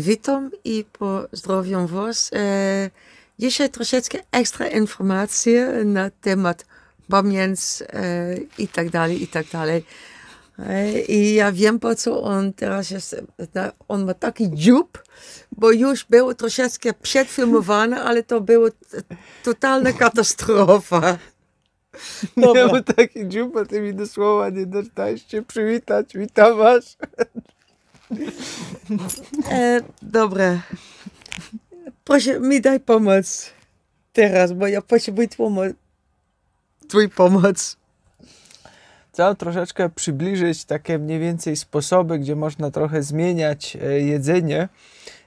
Witam i pozdrawiam Was. E, dzisiaj troszeczkę ekstra informacji na temat Bamiens i tak dalej, i tak dalej. E, I ja wiem po co on teraz jest, on ma taki dziób, bo już było troszeczkę przedfilmowane, ale to była totalna katastrofa. miałem taki dziób, a ty mi nie dostałeś się przywitać, witam was. E, dobra. Proszę mi daj pomoc. Teraz, bo ja potrzebuję tłumo- twój pomoc. Chciałem troszeczkę przybliżyć takie mniej więcej sposoby, gdzie można trochę zmieniać e, jedzenie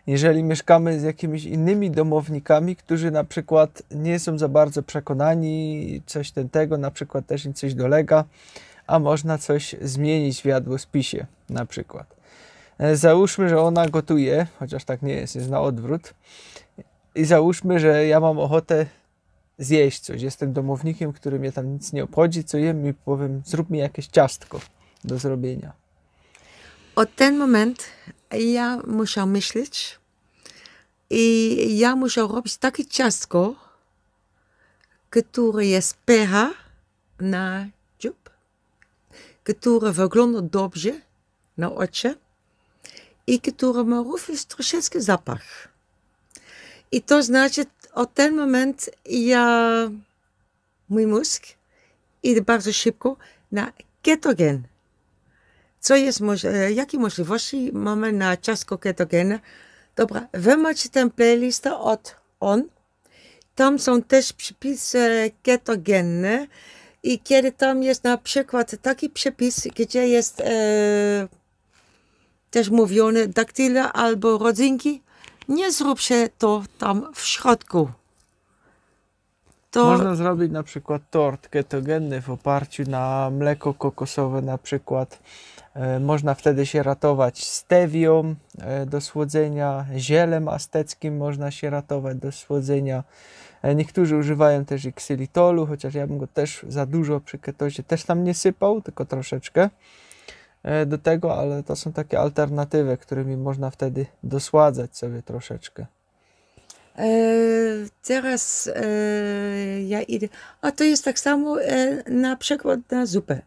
jeżeli mieszkamy z jakimiś innymi domownikami, którzy na przykład nie są za bardzo przekonani, coś ten tego, na przykład też im coś dolega, a można coś zmienić w jadłospisie na przykład. E, załóżmy, że ona gotuje, chociaż tak nie jest, jest na odwrót. I załóżmy, że ja mam ochotę zjeść coś. Jestem domownikiem, który mnie tam nic nie obchodzi, co jem i powiem, zrób mi jakieś ciastko do zrobienia. Od ten moment ja musiał myśleć i ja musiał robić takie ciastko, które jest pH na dziób, które wygląda dobrze na oczy i turmorów jest troszeczkę zapach. I to znaczy, od ten moment ja, mój mózg idę bardzo szybko na ketogen. Co jest, e, jakie możliwości mamy na czasko ketogena? Dobra, wy macie tę playlistę od ON. Tam są też przepisy ketogenne i kiedy tam jest na przykład taki przepis, gdzie jest e, też mówione daktyle albo rodzynki, nie zrób się to tam w środku. To... Można zrobić na przykład tort ketogenny w oparciu na mleko kokosowe na przykład. E, można wtedy się ratować stewią e, do słodzenia, zielem azteckim można się ratować do słodzenia. E, niektórzy używają też i ksylitolu, chociaż ja bym go też za dużo przy ketozie też tam nie sypał, tylko troszeczkę. E, do tego, ale to są takie alternatywy, którymi można wtedy dosładzać sobie troszeczkę. E, teraz e, ja idę. A to jest tak samo na przykład na zupę.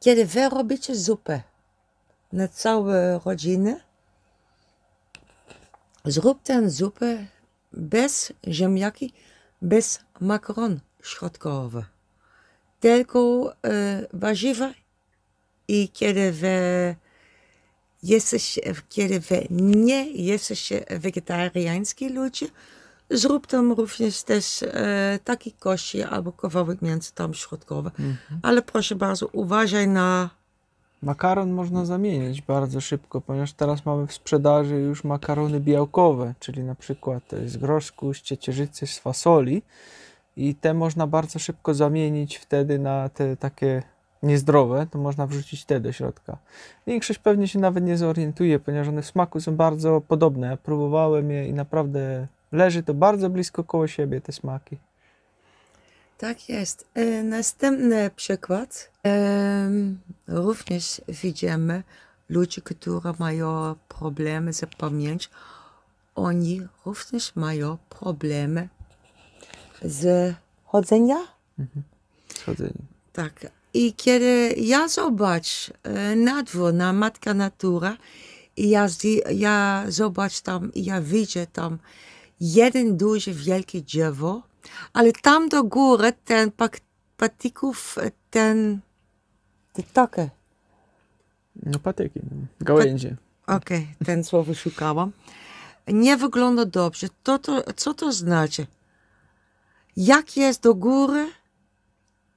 Kiedy wy robicie zupę na całą rodzinę, zrób tę zupę bez ziemniaki, bez makaron środkowych, tylko warzywa i kiedy wy jesteś, kiedy wy nie jesteście wegetariański ludzie, zrób tam również też e, taki kości albo kawałek mięsa tam środkowy. Mhm. Ale proszę bardzo, uważaj na Makaron można zamienić bardzo szybko, ponieważ teraz mamy w sprzedaży już makarony białkowe, czyli na przykład e, z groszku, z ciecierzycy, z fasoli i te można bardzo szybko zamienić wtedy na te takie niezdrowe, to można wrzucić te do środka. Większość pewnie się nawet nie zorientuje, ponieważ one w smaku są bardzo podobne. Ja próbowałem je i naprawdę leży to bardzo blisko koło siebie, te smaki. Tak jest. E, następny przykład. E, również widzimy ludzi, którzy mają problemy z pamięcią. Oni również mają problemy z chodzenia. Mhm. Tak, i kiedy ja zobacz e, na dwór, na Matka Natura, i ja, ja zobacz tam, ja widzę tam jeden duży, wielki drzewo, ale tam do góry ten patyków, e, ten, te takie. No patyki, no. gałęzie. Okej, okay, ten słowo szukałam. Nie wygląda dobrze. To, to, co to znaczy? Jak jest do góry,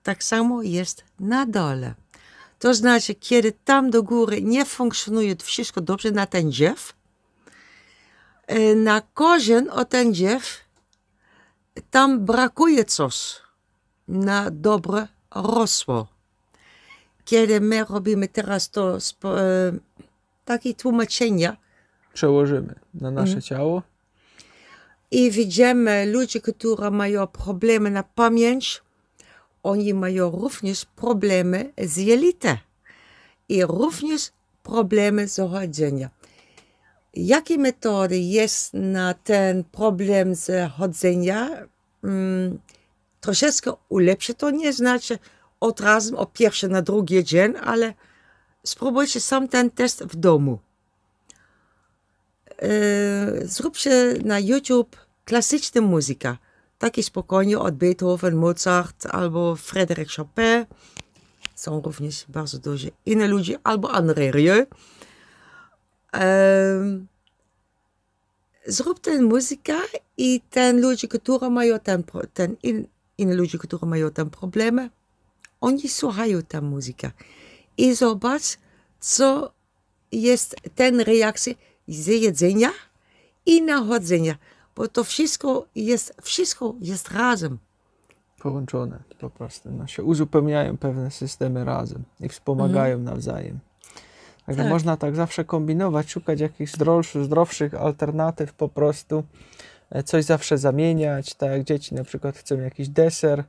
tak samo jest na dole. To znaczy, kiedy tam do góry nie funkcjonuje wszystko dobrze na ten dziew, e, na korzeń o ten dziew tam brakuje coś na dobre rosło. Kiedy my robimy teraz to e, takie tłumaczenia, przełożymy na nasze mm. ciało. I widzimy ludzi, którzy mają problemy na pamięć, oni mają również problemy z jelita i również problemy z chodzeniem. Jakie metody jest na ten problem z chodzenia? Mm, troszeczkę ulepszy to nie znaczy od razu od pierwszy na drugi dzień, ale spróbujcie sam ten test w domu. E, zróbcie na YouTube klasyczną muzykę takie spokojnie od Beethoven, Mozart albo Frédéric Chopin. Są również bardzo duże inne ludzie, albo André Rieu. Um, zrób tę muzykę i ten ludzie, którzy mają ten, ten in, inne ludzie, którzy mają ten problemy, oni słuchają tę muzykę. I zobacz, co jest ten reakcja z jedzenia i na chodzenia bo to wszystko jest, wszystko jest razem. Połączone po prostu. No, się uzupełniają pewne systemy razem i wspomagają mhm. nawzajem. Także tak. można tak zawsze kombinować, szukać jakichś zdrowszych, zdrowszych alternatyw po prostu. E, coś zawsze zamieniać, tak jak dzieci na przykład chcą jakiś deser,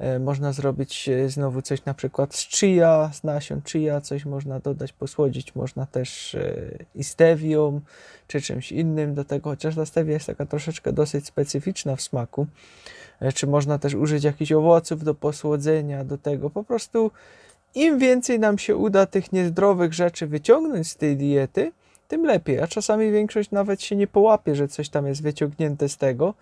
E, można zrobić e, znowu coś na przykład z chia, z nasion chia, coś można dodać, posłodzić. Można też e, i stewią, czy czymś innym do tego, chociaż ta stevia jest taka troszeczkę dosyć specyficzna w smaku. Czy można też użyć jakichś owoców do posłodzenia, do tego. Po prostu im więcej nam się uda tych niezdrowych rzeczy wyciągnąć z tej diety, tym lepiej. A czasami większość nawet się nie połapie, że coś tam jest wyciągnięte z tego,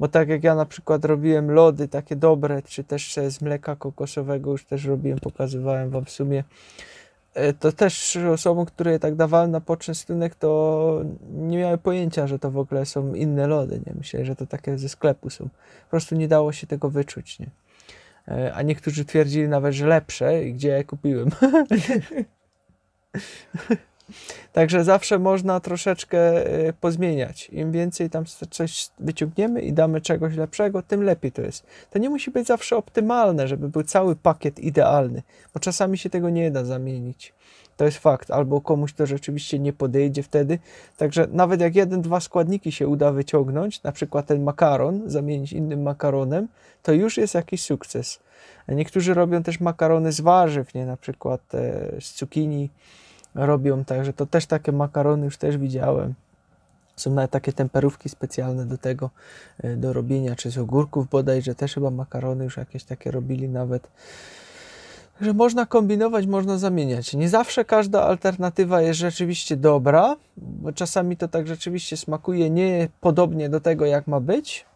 bo tak jak ja na przykład robiłem lody takie dobre, czy też z mleka kokosowego już też robiłem, pokazywałem wam w sumie, e, to też osobom, które je tak dawałem na poczęstunek, to nie miały pojęcia, że to w ogóle są inne lody, nie? Myśleli, że to takie ze sklepu są. Po prostu nie dało się tego wyczuć, nie? E, a niektórzy twierdzili nawet, że lepsze i gdzie ja je kupiłem. Także zawsze można troszeczkę y, pozmieniać. Im więcej tam coś wyciągniemy i damy czegoś lepszego, tym lepiej to jest. To nie musi być zawsze optymalne, żeby był cały pakiet idealny, bo czasami się tego nie da zamienić. To jest fakt, albo komuś to rzeczywiście nie podejdzie wtedy. Także nawet jak jeden, dwa składniki się uda wyciągnąć, na przykład ten makaron, zamienić innym makaronem, to już jest jakiś sukces. Niektórzy robią też makarony z warzyw, nie na przykład e, z cukinii robią, także to też takie makarony już też widziałem. Są nawet takie temperówki specjalne do tego, e, do robienia, czy z ogórków bodajże, też chyba makarony już jakieś takie robili nawet. Że można kombinować, można zamieniać. Nie zawsze każda alternatywa jest rzeczywiście dobra, bo czasami to tak rzeczywiście smakuje nie podobnie do tego, jak ma być,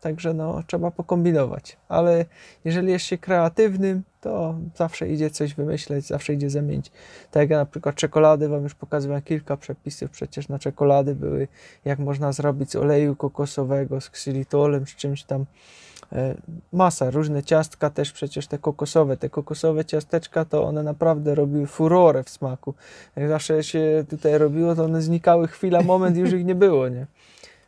Także no, trzeba pokombinować. Ale jeżeli jest się kreatywnym, to zawsze idzie coś wymyśleć, zawsze idzie zamienić. Tak jak na przykład czekolady, Wam już pokazywałem kilka przepisów przecież na czekolady były, jak można zrobić z oleju kokosowego, z ksylitolem, z czymś tam. E, masa, różne ciastka też przecież te kokosowe. Te kokosowe ciasteczka to one naprawdę robiły furorę w smaku. Jak zawsze się tutaj robiło, to one znikały chwila, moment i już ich nie było, nie?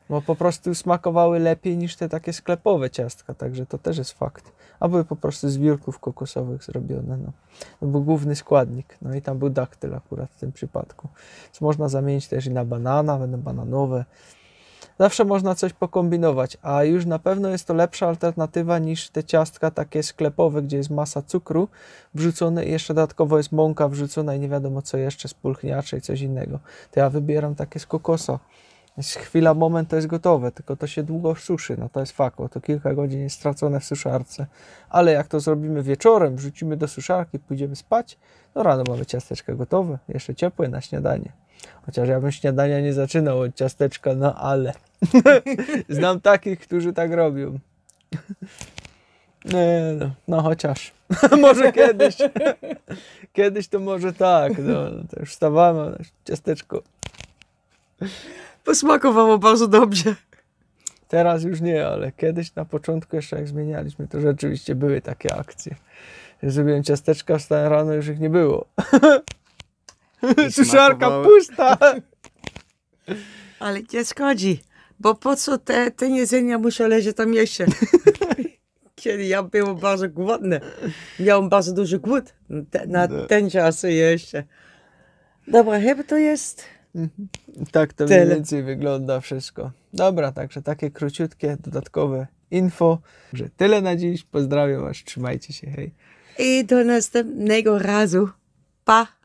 Bo po prostu smakowały lepiej niż te takie sklepowe ciastka, także to też jest fakt. A były po prostu z wiórków kokosowych zrobione, no. To był główny składnik, no i tam był daktyl akurat w tym przypadku. Co można zamienić też i na banana, będą bananowe. Zawsze można coś pokombinować, a już na pewno jest to lepsza alternatywa niż te ciastka takie sklepowe, gdzie jest masa cukru wrzucony i jeszcze dodatkowo jest mąka wrzucona i nie wiadomo co jeszcze, spulchniacze i coś innego. To ja wybieram takie z kokosa jest chwila, moment to jest gotowe, tylko to się długo suszy, no to jest fakło, to kilka godzin jest stracone w suszarce. Ale jak to zrobimy wieczorem, wrzucimy do suszarki, pójdziemy spać, no rano mamy ciasteczka gotowe, jeszcze ciepłe na śniadanie. Chociaż ja bym śniadania nie zaczynał od ciasteczka, no ale znam takich, którzy tak robią. Nie, no, no chociaż. może kiedyś. kiedyś to może tak. No, no to już wstawałem, no, ciasteczko. Posmakowało bardzo dobrze. Teraz już nie, ale kiedyś na początku, jeszcze jak zmienialiśmy, to rzeczywiście były takie akcje. Zrobiłem ciasteczka, wstałem rano, już ich nie było. Suszarka pusta. ale nie szkodzi, bo po co te, te jedzenia muszą leżeć tam jeszcze? Kiedy ja byłem bardzo głodny, miałem bardzo duży głód na no. ten czas jeszcze. Dobra, chyba to jest... Mhm. Tak to Tyle. mniej więcej wygląda wszystko. Dobra, także takie króciutkie, dodatkowe info. Że tyle na dziś. Pozdrawiam Was, trzymajcie się, hej. I do następnego razu. Pa!